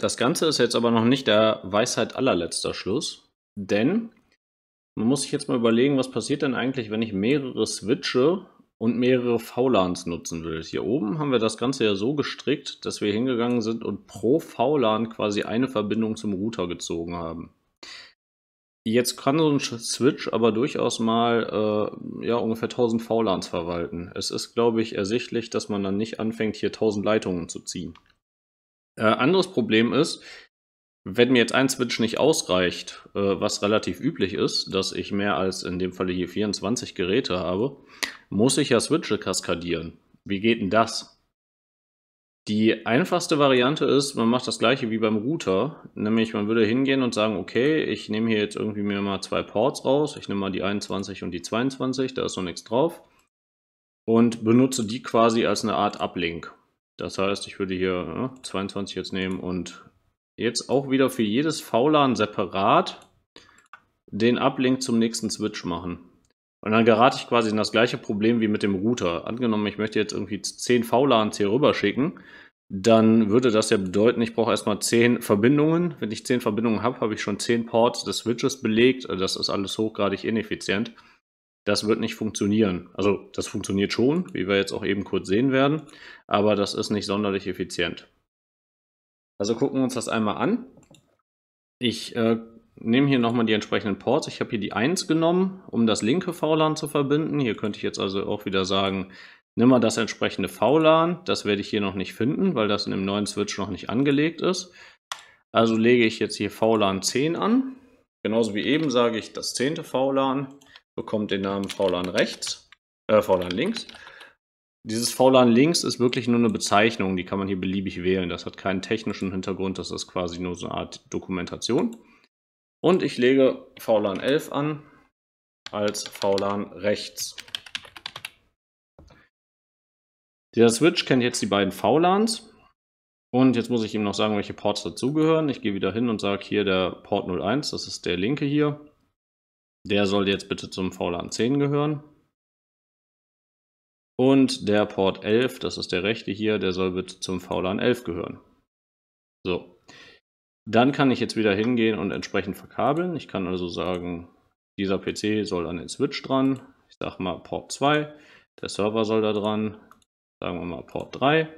Das Ganze ist jetzt aber noch nicht der Weisheit allerletzter Schluss, denn man muss sich jetzt mal überlegen, was passiert denn eigentlich, wenn ich mehrere Switche und mehrere VLANs nutzen will. Hier oben haben wir das Ganze ja so gestrickt, dass wir hingegangen sind und pro VLAN quasi eine Verbindung zum Router gezogen haben. Jetzt kann so ein Switch aber durchaus mal äh, ja, ungefähr 1000 VLANs verwalten. Es ist, glaube ich, ersichtlich, dass man dann nicht anfängt, hier 1000 Leitungen zu ziehen. Äh, anderes Problem ist, wenn mir jetzt ein Switch nicht ausreicht, äh, was relativ üblich ist, dass ich mehr als in dem Falle hier 24 Geräte habe, muss ich ja Switche kaskadieren. Wie geht denn das? Die einfachste Variante ist, man macht das gleiche wie beim Router, nämlich man würde hingehen und sagen, okay, ich nehme hier jetzt irgendwie mir mal zwei Ports raus, ich nehme mal die 21 und die 22, da ist noch nichts drauf und benutze die quasi als eine Art Uplink. Das heißt, ich würde hier äh, 22 jetzt nehmen und jetzt auch wieder für jedes VLAN separat den Uplink zum nächsten Switch machen. Und dann gerate ich quasi in das gleiche Problem wie mit dem Router. Angenommen, ich möchte jetzt irgendwie 10 VLANs hier rüber schicken, dann würde das ja bedeuten, ich brauche erstmal 10 Verbindungen. Wenn ich 10 Verbindungen habe, habe ich schon 10 Ports des Switches belegt. Also das ist alles hochgradig ineffizient das wird nicht funktionieren. Also das funktioniert schon, wie wir jetzt auch eben kurz sehen werden, aber das ist nicht sonderlich effizient. Also gucken wir uns das einmal an. Ich äh, nehme hier nochmal die entsprechenden Ports. Ich habe hier die 1 genommen, um das linke VLAN zu verbinden. Hier könnte ich jetzt also auch wieder sagen, nimm mal das entsprechende VLAN. Das werde ich hier noch nicht finden, weil das in dem neuen Switch noch nicht angelegt ist. Also lege ich jetzt hier VLAN 10 an. Genauso wie eben sage ich das zehnte VLAN bekommt den Namen VLAN rechts, äh, VLAN links. Dieses VLAN links ist wirklich nur eine Bezeichnung, die kann man hier beliebig wählen. Das hat keinen technischen Hintergrund, das ist quasi nur so eine Art Dokumentation. Und ich lege VLAN 11 an als VLAN rechts. Der Switch kennt jetzt die beiden VLANs. Und jetzt muss ich ihm noch sagen, welche Ports dazugehören. Ich gehe wieder hin und sage hier der Port 01, das ist der linke hier. Der soll jetzt bitte zum VLAN 10 gehören. Und der Port 11, das ist der rechte hier, der soll bitte zum VLAN 11 gehören. So, dann kann ich jetzt wieder hingehen und entsprechend verkabeln. Ich kann also sagen, dieser PC soll an den Switch dran. Ich sage mal Port 2, der Server soll da dran, sagen wir mal Port 3.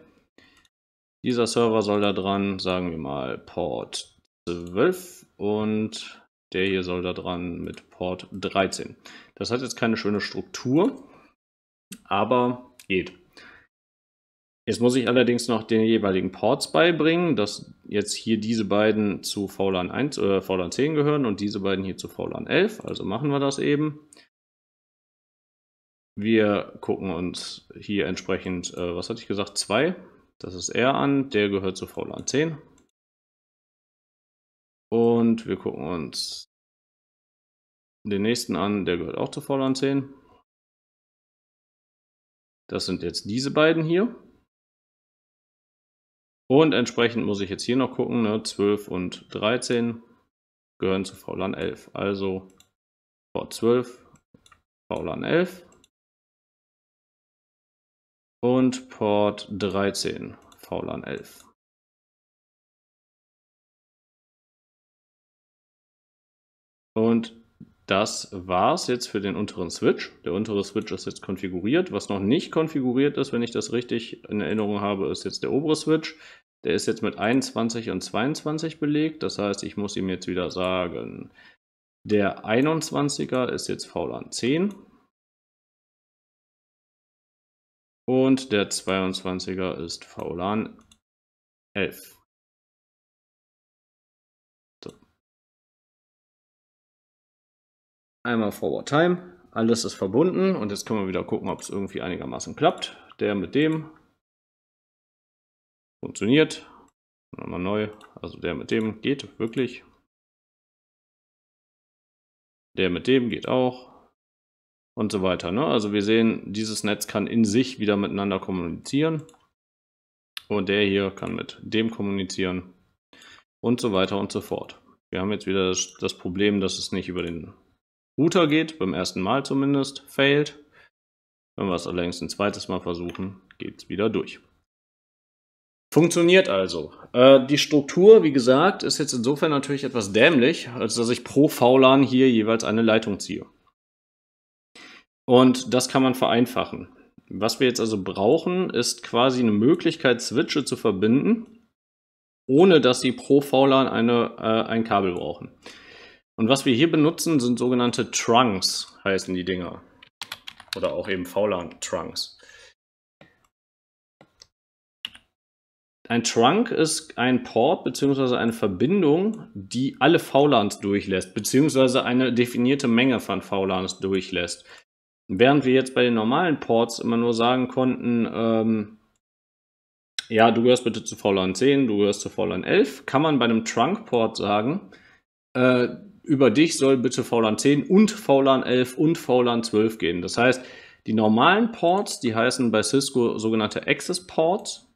Dieser Server soll da dran, sagen wir mal Port 12 und der hier soll da dran mit Port 13. Das hat jetzt keine schöne Struktur, aber geht. Jetzt muss ich allerdings noch den jeweiligen Ports beibringen, dass jetzt hier diese beiden zu VLAN, 1, äh, VLAN 10 gehören und diese beiden hier zu VLAN 11. Also machen wir das eben. Wir gucken uns hier entsprechend, äh, was hatte ich gesagt, 2. Das ist R an, der gehört zu VLAN 10. Und wir gucken uns den nächsten an, der gehört auch zu Fallout 10. Das sind jetzt diese beiden hier. Und entsprechend muss ich jetzt hier noch gucken, ne, 12 und 13 gehören zu VLAN 11. Also vor 12 VLAN 11 und Port 13 VLAN 11. Und das war es jetzt für den unteren Switch. Der untere Switch ist jetzt konfiguriert. Was noch nicht konfiguriert ist, wenn ich das richtig in Erinnerung habe, ist jetzt der obere Switch. Der ist jetzt mit 21 und 22 belegt. Das heißt, ich muss ihm jetzt wieder sagen, der 21er ist jetzt VLAN 10. Und der 22er ist VLAN 11. einmal Forward Time. Alles ist verbunden und jetzt können wir wieder gucken, ob es irgendwie einigermaßen klappt. Der mit dem funktioniert. Nochmal neu. Also der mit dem geht wirklich. Der mit dem geht auch. Und so weiter. Ne? Also wir sehen, dieses Netz kann in sich wieder miteinander kommunizieren. Und der hier kann mit dem kommunizieren. Und so weiter und so fort. Wir haben jetzt wieder das, das Problem, dass es nicht über den Router geht, beim ersten Mal zumindest, failed. Wenn wir es allerdings ein zweites Mal versuchen, geht es wieder durch. Funktioniert also. Äh, die Struktur, wie gesagt, ist jetzt insofern natürlich etwas dämlich, als dass ich pro VLAN hier jeweils eine Leitung ziehe. Und das kann man vereinfachen. Was wir jetzt also brauchen, ist quasi eine Möglichkeit, Switche zu verbinden, ohne dass sie pro VLAN eine, äh, ein Kabel brauchen. Und was wir hier benutzen, sind sogenannte Trunks, heißen die Dinger. Oder auch eben VLAN-Trunks. Ein Trunk ist ein Port bzw. eine Verbindung, die alle VLANs durchlässt, beziehungsweise eine definierte Menge von VLANs durchlässt. Während wir jetzt bei den normalen Ports immer nur sagen konnten, ähm, ja, du gehörst bitte zu VLAN 10, du gehörst zu VLAN 11, kann man bei einem Trunk-Port sagen, äh, über dich soll bitte VLAN 10 und VLAN 11 und VLAN 12 gehen. Das heißt, die normalen Ports, die heißen bei Cisco sogenannte Access Ports,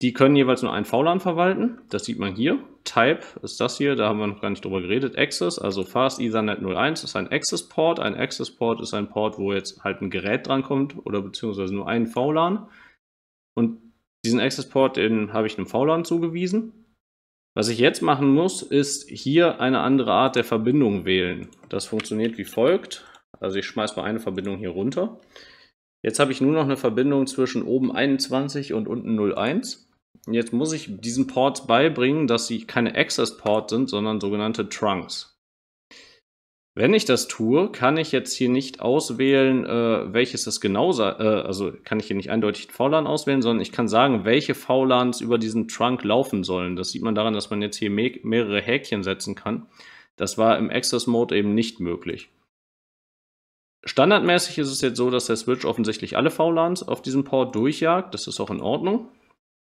die können jeweils nur ein VLAN verwalten. Das sieht man hier. Type ist das hier, da haben wir noch gar nicht drüber geredet. Access, also Fast Ethernet 01 ist ein Access Port. Ein Access Port ist ein Port, wo jetzt halt ein Gerät drankommt oder beziehungsweise nur ein VLAN. Und diesen Access Port, den habe ich einem VLAN zugewiesen. Was ich jetzt machen muss, ist hier eine andere Art der Verbindung wählen. Das funktioniert wie folgt. Also ich schmeiße mal eine Verbindung hier runter. Jetzt habe ich nur noch eine Verbindung zwischen oben 21 und unten 01. jetzt muss ich diesen Ports beibringen, dass sie keine Access-Ports sind, sondern sogenannte Trunks. Wenn ich das tue, kann ich jetzt hier nicht auswählen, äh, welches das genau, äh, also kann ich hier nicht eindeutig VLAN auswählen, sondern ich kann sagen, welche VLANs über diesen Trunk laufen sollen. Das sieht man daran, dass man jetzt hier me mehrere Häkchen setzen kann. Das war im Access Mode eben nicht möglich. Standardmäßig ist es jetzt so, dass der Switch offensichtlich alle VLANs auf diesem Port durchjagt. Das ist auch in Ordnung.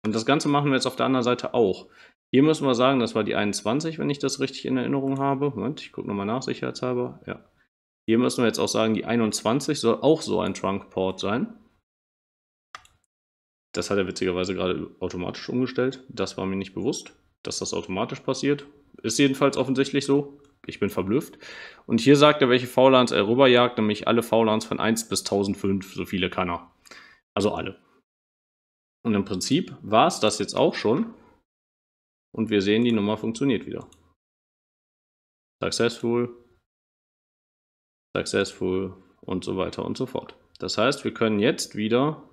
Und das Ganze machen wir jetzt auf der anderen Seite auch. Hier müssen wir sagen, das war die 21, wenn ich das richtig in Erinnerung habe. Moment, ich gucke nochmal nach, sicherheitshalber. Ja. Hier müssen wir jetzt auch sagen, die 21 soll auch so ein Trunk-Port sein. Das hat er witzigerweise gerade automatisch umgestellt. Das war mir nicht bewusst, dass das automatisch passiert. Ist jedenfalls offensichtlich so. Ich bin verblüfft. Und hier sagt er, welche VLANs er rüberjagt, nämlich alle VLANs von 1 bis 1005, so viele kann er. Also alle. Und im Prinzip war es das jetzt auch schon. Und wir sehen, die Nummer funktioniert wieder. Successful, Successful und so weiter und so fort. Das heißt, wir können jetzt wieder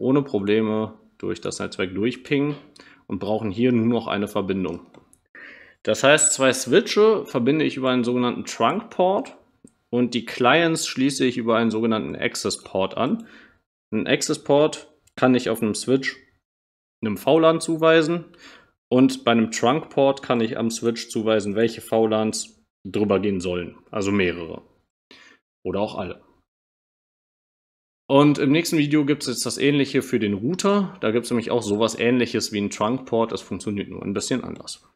ohne Probleme durch das Netzwerk durchpingen und brauchen hier nur noch eine Verbindung. Das heißt, zwei Switche verbinde ich über einen sogenannten Trunk Port und die Clients schließe ich über einen sogenannten Access Port an. Ein Access Port kann ich auf einem Switch einem VLAN zuweisen und bei einem Trunkport kann ich am Switch zuweisen, welche VLANs drüber gehen sollen. Also mehrere. Oder auch alle. Und im nächsten Video gibt es jetzt das ähnliche für den Router. Da gibt es nämlich auch sowas ähnliches wie ein Trunkport. Das funktioniert nur ein bisschen anders.